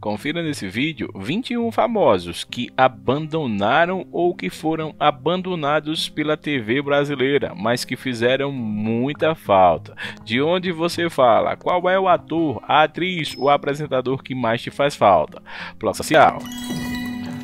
Confira nesse vídeo 21 famosos que abandonaram ou que foram abandonados pela TV brasileira, mas que fizeram muita falta. De onde você fala? Qual é o ator, a atriz, o apresentador que mais te faz falta? Plano social.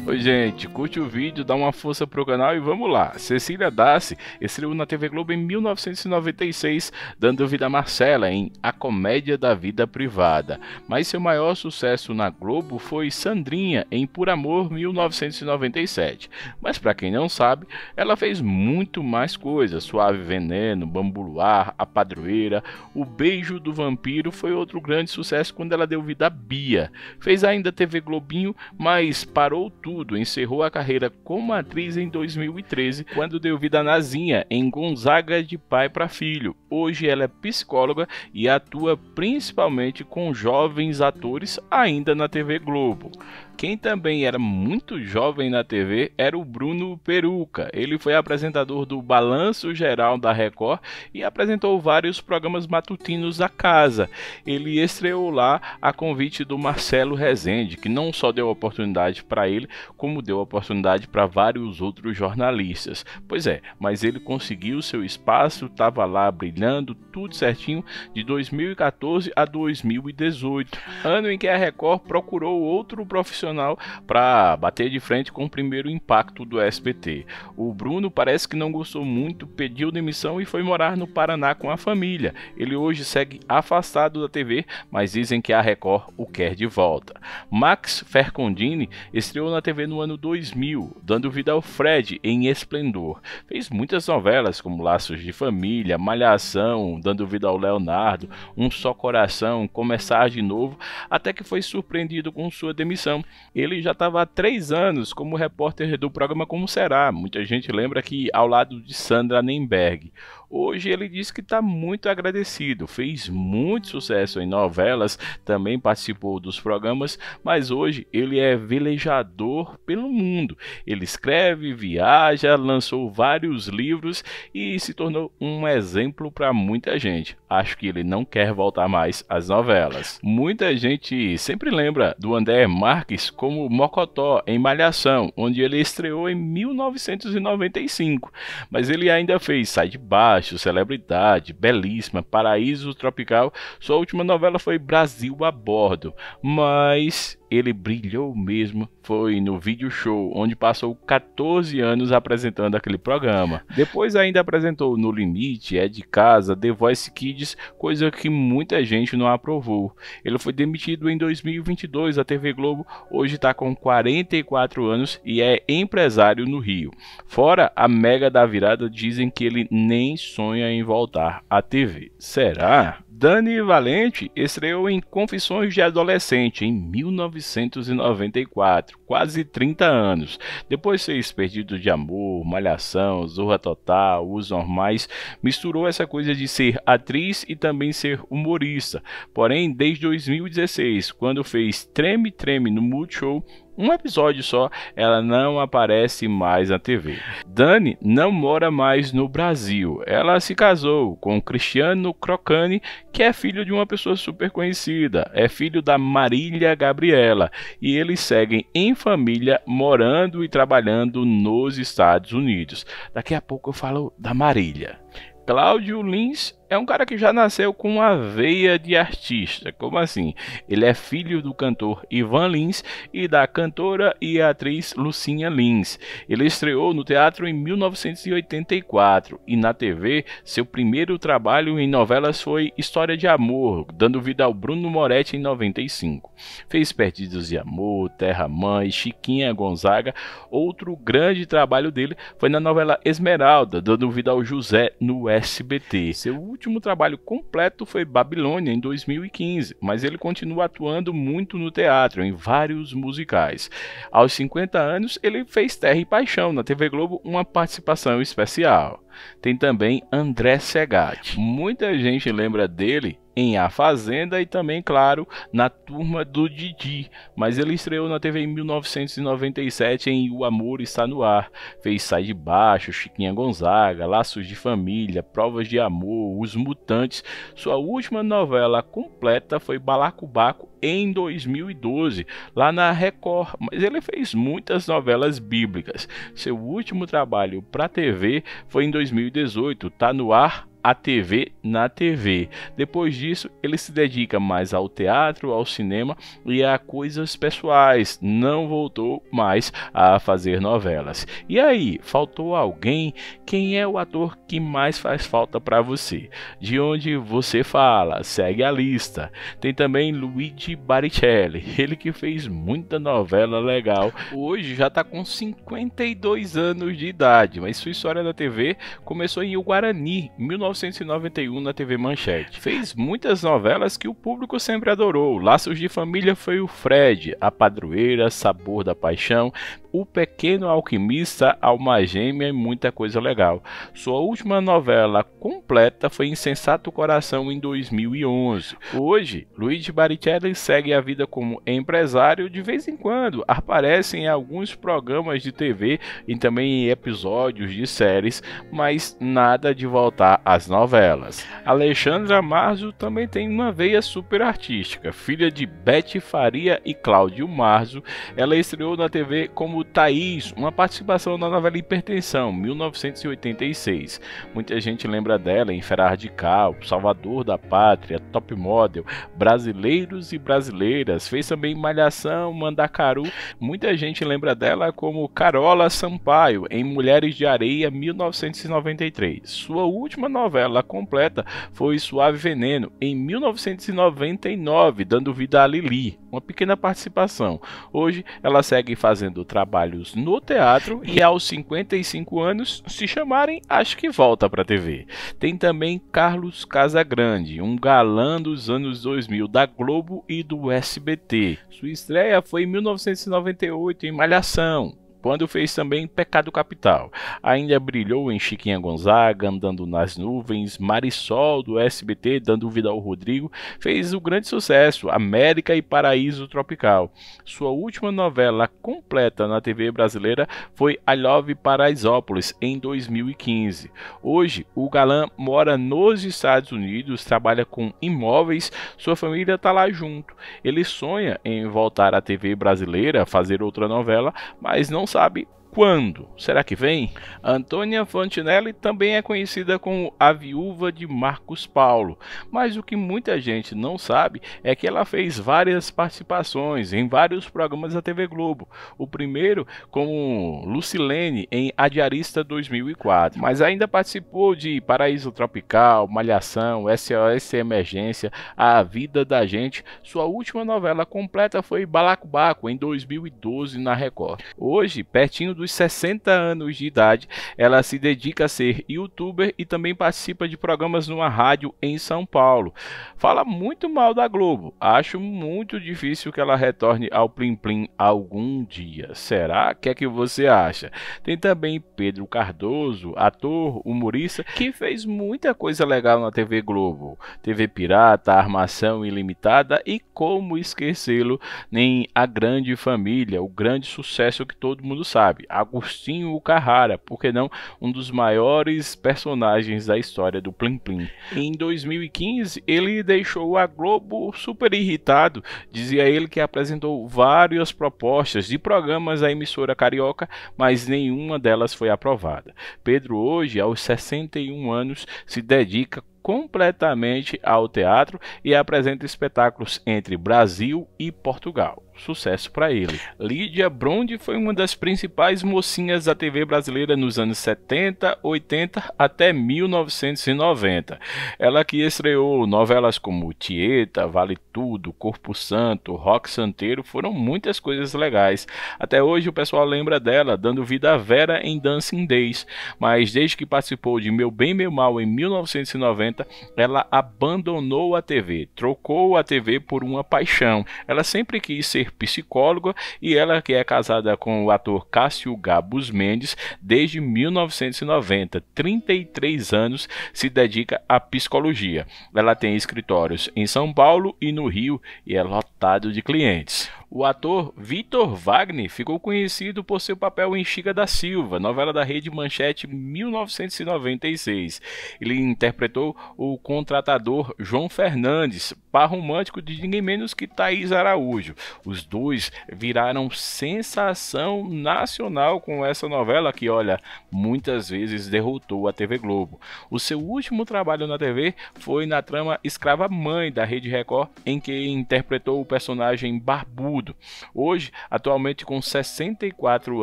Oi, gente, curte o vídeo, dá uma força pro canal e vamos lá. Cecília Dassi estreou na TV Globo em 1996, dando vida a Marcela em A Comédia da Vida Privada. Mas seu maior sucesso na Globo foi Sandrinha em Por Amor 1997. Mas para quem não sabe, ela fez muito mais coisas: Suave Veneno, Bambu Luar, A Padroeira, O Beijo do Vampiro foi outro grande sucesso quando ela deu vida a Bia. Fez ainda TV Globinho, mas parou tudo encerrou a carreira como atriz em 2013, quando deu vida a Nazinha em Gonzaga de pai para filho. Hoje ela é psicóloga e atua principalmente com jovens atores ainda na TV Globo. Quem também era muito jovem na TV era o Bruno Peruca. Ele foi apresentador do Balanço Geral da Record e apresentou vários programas matutinos da casa. Ele estreou lá a convite do Marcelo Rezende, que não só deu oportunidade para ele, como deu oportunidade para vários outros jornalistas. Pois é, mas ele conseguiu seu espaço, estava lá brilhando, tudo certinho, de 2014 a 2018, ano em que a Record procurou outro profissional nacional para bater de frente com o primeiro impacto do SBT. O Bruno parece que não gostou muito, pediu demissão e foi morar no Paraná com a família. Ele hoje segue afastado da TV, mas dizem que a Record o quer de volta. Max Fercondini estreou na TV no ano 2000, dando vida ao Fred em Esplendor. Fez muitas novelas como Laços de Família, Malhação, Dando Vida ao Leonardo, Um Só Coração, Começar de Novo, até que foi surpreendido com sua demissão ele já estava há três anos como repórter do programa Como Será. Muita gente lembra que ao lado de Sandra Nemberg. Hoje ele diz que está muito agradecido, fez muito sucesso em novelas, também participou dos programas, mas hoje ele é velejador pelo mundo. Ele escreve, viaja, lançou vários livros e se tornou um exemplo para muita gente. Acho que ele não quer voltar mais às novelas. Muita gente sempre lembra do André Marques como Mocotó em Malhação, onde ele estreou em 1995, mas ele ainda fez Sai de Baixo Celebridade, Belíssima, Paraíso Tropical. Sua última novela foi Brasil a Bordo, mas ele brilhou mesmo foi no vídeo show, onde passou 14 anos apresentando aquele programa. Depois ainda apresentou No Limite, É de Casa, The Voice Kids, coisa que muita gente não aprovou. Ele foi demitido em 2022 da TV Globo, hoje está com 44 anos e é empresário no Rio. Fora a mega da virada, dizem que ele nem sonha em voltar à TV. Será? Dani Valente estreou em Confissões de Adolescente em 1994, quase 30 anos. Depois fez Perdido de Amor, Malhação, Zorra Total, Os Normais, misturou essa coisa de ser atriz e também ser humorista. Porém, desde 2016, quando fez Treme Treme no Multishow, um episódio só, ela não aparece mais na TV. Dani não mora mais no Brasil. Ela se casou com Cristiano Crocani, que é filho de uma pessoa super conhecida. É filho da Marília Gabriela. E eles seguem em família, morando e trabalhando nos Estados Unidos. Daqui a pouco eu falo da Marília. Cláudio Lins é um cara que já nasceu com uma veia de artista. Como assim? Ele é filho do cantor Ivan Lins e da cantora e atriz Lucinha Lins. Ele estreou no teatro em 1984 e na TV, seu primeiro trabalho em novelas foi História de Amor, dando vida ao Bruno Moretti em 95. Fez Perdidos de Amor, Terra Mãe, Chiquinha Gonzaga. Outro grande trabalho dele foi na novela Esmeralda, dando vida ao José no SBT. Seu último trabalho completo foi Babilônia, em 2015, mas ele continua atuando muito no teatro, em vários musicais. Aos 50 anos, ele fez Terra e Paixão na TV Globo, uma participação especial. Tem também André Segatti. Muita gente lembra dele em A Fazenda e também, claro, na turma do Didi, mas ele estreou na TV em 1997 em O Amor Está No Ar, fez Sai de Baixo, Chiquinha Gonzaga, Laços de Família, Provas de Amor, Os Mutantes. Sua última novela completa foi Balacobaco em 2012, lá na Record, mas ele fez muitas novelas bíblicas. Seu último trabalho para TV foi em 2018, Tá no ar a TV na TV. Depois disso, ele se dedica mais ao teatro, ao cinema e a coisas pessoais. Não voltou mais a fazer novelas. E aí, faltou alguém? Quem é o ator que mais faz falta para você? De onde você fala? Segue a lista. Tem também Luigi Baricelli, ele que fez muita novela legal. Hoje já está com 52 anos de idade, mas sua história na TV começou em Guarani, 19 1991 na TV Manchete. Fez muitas novelas que o público sempre adorou. Laços de Família foi o Fred, A Padroeira, Sabor da Paixão, o Pequeno Alquimista, Alma Gêmea e muita coisa legal. Sua última novela completa foi Insensato Coração em 2011. Hoje, Luigi Baricelli segue a vida como empresário, de vez em quando aparece em alguns programas de TV e também em episódios de séries, mas nada de voltar às novelas. Alexandra Marzo também tem uma veia super artística. Filha de Bete Faria e Cláudio Marzo, ela estreou na TV como Thaís, uma participação na novela Hipertensão, 1986. Muita gente lembra dela em de Cal, Salvador da Pátria, Top Model, Brasileiros e Brasileiras. Fez também Malhação, Mandacaru. Muita gente lembra dela como Carola Sampaio em Mulheres de Areia, 1993. Sua última novela completa foi Suave Veneno, em 1999, dando vida a Lili, uma pequena participação. Hoje ela segue fazendo o trabalho trabalhos no teatro e aos 55 anos, se chamarem, acho que volta para a TV. Tem também Carlos Casagrande, um galã dos anos 2000 da Globo e do SBT. Sua estreia foi em 1998 em Malhação quando fez também Pecado Capital. Ainda brilhou em Chiquinha Gonzaga, Andando nas Nuvens, Marisol do SBT, dando vida ao Rodrigo, fez o um grande sucesso América e Paraíso Tropical. Sua última novela completa na TV brasileira foi I Love Paraisópolis, em 2015. Hoje, o galã mora nos Estados Unidos, trabalha com imóveis, sua família está lá junto. Ele sonha em voltar à TV brasileira, fazer outra novela, mas não sabe quando? Será que vem? Antônia Fontinelli também é conhecida como a viúva de Marcos Paulo, mas o que muita gente não sabe é que ela fez várias participações em vários programas da TV Globo. O primeiro com Lucilene em A Diarista 2004, mas ainda participou de Paraíso Tropical, Malhação, SOS Emergência, A Vida da Gente. Sua última novela completa foi Balacobaco em 2012 na Record. Hoje, pertinho do dos 60 anos de idade. Ela se dedica a ser youtuber e também participa de programas numa rádio em São Paulo. Fala muito mal da Globo. Acho muito difícil que ela retorne ao Plim Plim algum dia. Será? O que é que você acha? Tem também Pedro Cardoso, ator, humorista, que fez muita coisa legal na TV Globo. TV Pirata, Armação Ilimitada e como esquecê-lo nem A Grande Família, o grande sucesso que todo mundo sabe. Agostinho Carrara, por que não um dos maiores personagens da história do Plim Plim. Em 2015, ele deixou a Globo super irritado, dizia ele que apresentou várias propostas de programas à emissora carioca, mas nenhuma delas foi aprovada. Pedro hoje, aos 61 anos, se dedica completamente ao teatro e apresenta espetáculos entre Brasil e Portugal sucesso para ele. Lídia Brondi foi uma das principais mocinhas da TV brasileira nos anos 70, 80 até 1990. Ela que estreou novelas como Tieta, Vale Tudo, Corpo Santo, Rock Santeiro, foram muitas coisas legais. Até hoje o pessoal lembra dela, dando vida a Vera em Dancing Days, mas desde que participou de Meu Bem Meu Mal em 1990, ela abandonou a TV, trocou a TV por uma paixão. Ela sempre quis ser ser psicóloga e ela que é casada com o ator Cássio Gabus Mendes desde 1990, 33 anos, se dedica à psicologia. Ela tem escritórios em São Paulo e no Rio e é lotado de clientes. O ator Vitor Wagner ficou conhecido por seu papel em Chica da Silva, novela da Rede Manchete 1996. Ele interpretou o contratador João Fernandes, par romântico de ninguém menos que Thaís Araújo. Os dois viraram sensação nacional com essa novela que, olha, muitas vezes derrotou a TV Globo. O seu último trabalho na TV foi na trama Escrava Mãe da Rede Record, em que interpretou o personagem Barbu conteúdo. Hoje, atualmente com 64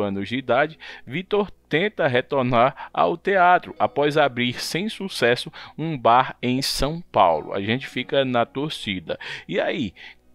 anos de idade, Vitor tenta retornar ao teatro após abrir sem sucesso um bar em São Paulo. A gente fica na torcida. E aí,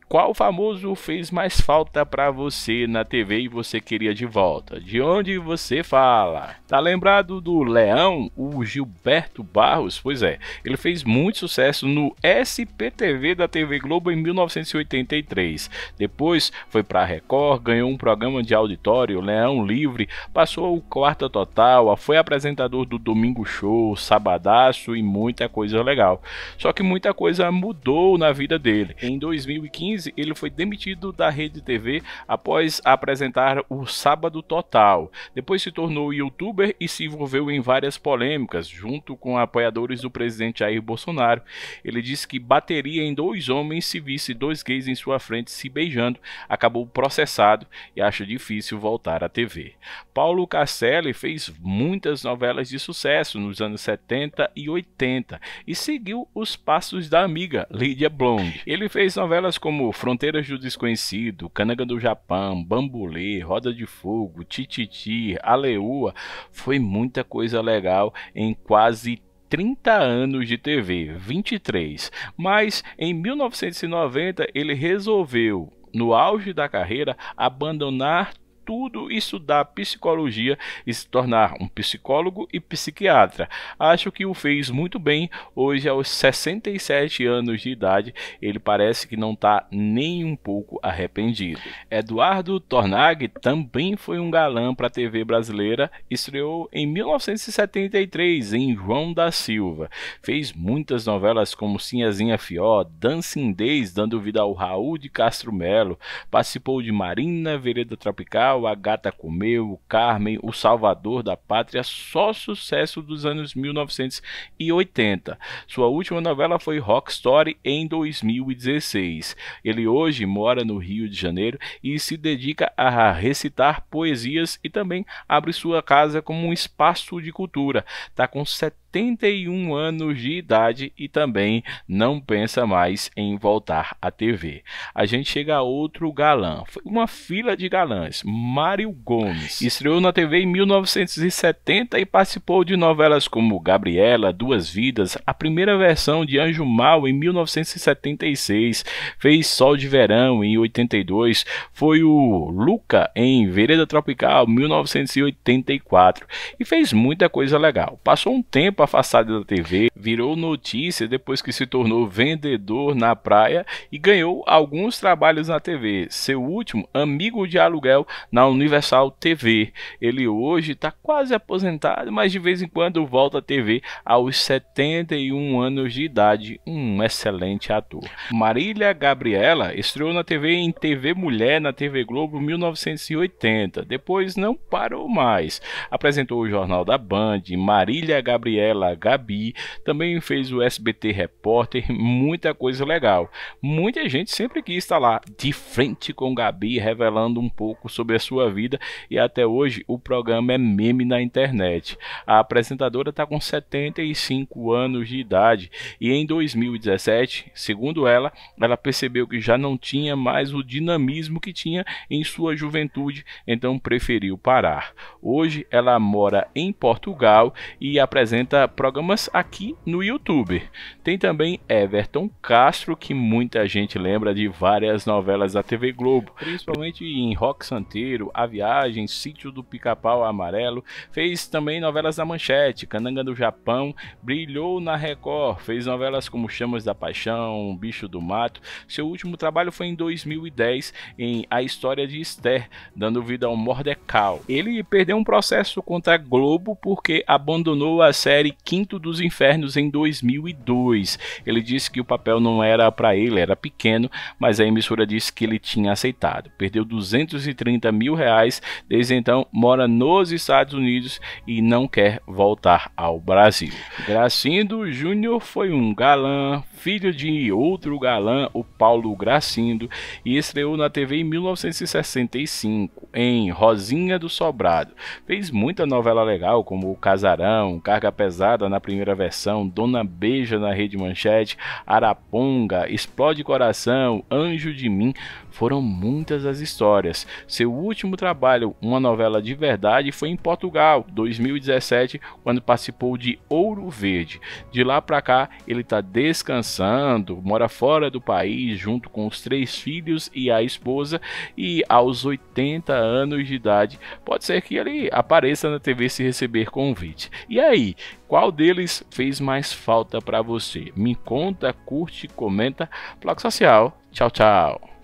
qual famoso fez mais falta para você na TV e você queria de volta? De onde você fala? Tá lembrado do Leão, o Gilberto Barros? Pois é, ele fez muito sucesso no SPTV da TV Globo em 1983. Depois foi para Record, ganhou um programa de auditório, Leão Livre, passou o Quarta Total, foi apresentador do Domingo Show, Sabadaço e muita coisa legal. Só que muita coisa mudou na vida dele. Em 2015 2015, ele foi demitido da Rede TV após apresentar o Sábado Total. Depois se tornou youtuber e se envolveu em várias polêmicas, junto com apoiadores do presidente Jair Bolsonaro. Ele disse que bateria em dois homens se visse dois gays em sua frente se beijando. Acabou processado e acha difícil voltar à TV. Paulo Casselli fez muitas novelas de sucesso nos anos 70 e 80 e seguiu os passos da amiga Lydia Blonde. Ele fez novelas como Fronteiras do Desconhecido, Cananga do Japão, Bambolê, Roda de Fogo, Tititi, Aleua, foi muita coisa legal em quase 30 anos de TV, 23. Mas em 1990 ele resolveu, no auge da carreira, abandonar tudo estudar psicologia e se tornar um psicólogo e psiquiatra. Acho que o fez muito bem. Hoje, aos 67 anos de idade, ele parece que não está nem um pouco arrependido. Eduardo Tornag também foi um galã para a TV brasileira. Estreou em 1973 em João da Silva. Fez muitas novelas como Sinhazinha Fió, Dancing Days, dando vida ao Raul de Castro Melo. Participou de Marina, Vereda Tropical. Cabral, A Gata Comeu, Carmen, O Salvador da Pátria, só sucesso dos anos 1980. Sua última novela foi Rock Story em 2016. Ele hoje mora no Rio de Janeiro e se dedica a recitar poesias e também abre sua casa como um espaço de cultura. Está com 70 81 anos de idade e também não pensa mais em voltar à TV. A gente chega a outro galã, uma fila de galãs, Mário Gomes. Estreou na TV em 1970 e participou de novelas como Gabriela, Duas Vidas, a primeira versão de Anjo Mal em 1976, fez Sol de Verão em 82, foi o Luca em Vereda Tropical 1984 e fez muita coisa legal. Passou um tempo para a façada da TV, virou notícia depois que se tornou vendedor na praia e ganhou alguns trabalhos na TV. Seu último, Amigo de Aluguel, na Universal TV. Ele hoje está quase aposentado, mas de vez em quando volta à TV aos 71 anos de idade. Um excelente ator. Marília Gabriela estreou na TV em TV Mulher na TV Globo 1980. Depois não parou mais. Apresentou o Jornal da Band, Marília Gabriela Gabriela, Gabi, também fez o SBT Repórter, muita coisa legal. Muita gente sempre quis estar lá de frente com Gabi, revelando um pouco sobre a sua vida e até hoje o programa é meme na internet. A apresentadora está com 75 anos de idade e em 2017, segundo ela, ela percebeu que já não tinha mais o dinamismo que tinha em sua juventude, então preferiu parar. Hoje ela mora em Portugal e apresenta programas aqui no YouTube. Tem também Everton Castro, que muita gente lembra de várias novelas da TV Globo, principalmente em Rock Santeiro, A Viagem, Sítio do Pica-Pau Amarelo. Fez também novelas da Manchete, Cananga do Japão, brilhou na Record, fez novelas como Chamas da Paixão, Bicho do Mato. Seu último trabalho foi em 2010 em A História de Esther, dando vida ao Mordecal. Ele perdeu um processo contra a Globo porque abandonou a série série Quinto dos Infernos em 2002. Ele disse que o papel não era para ele, era pequeno, mas a emissora disse que ele tinha aceitado. Perdeu 230 mil reais, desde então mora nos Estados Unidos e não quer voltar ao Brasil. Gracindo Júnior foi um galã, filho de outro galã, o Paulo Gracindo, e estreou na TV em 1965 em Rosinha do Sobrado. Fez muita novela legal, como O Casarão, Carga Pesada na primeira versão, Dona Beija na Rede Manchete, Araponga, Explode Coração, Anjo de Mim foram muitas as histórias. Seu último trabalho, uma novela de verdade, foi em Portugal, 2017, quando participou de Ouro Verde. De lá para cá, ele está descansando, mora fora do país, junto com os três filhos e a esposa, e aos 80 anos de idade, pode ser que ele apareça na TV se receber convite. E aí, qual deles fez mais falta para você? Me conta, curte, comenta. Bloco Social. Tchau, tchau.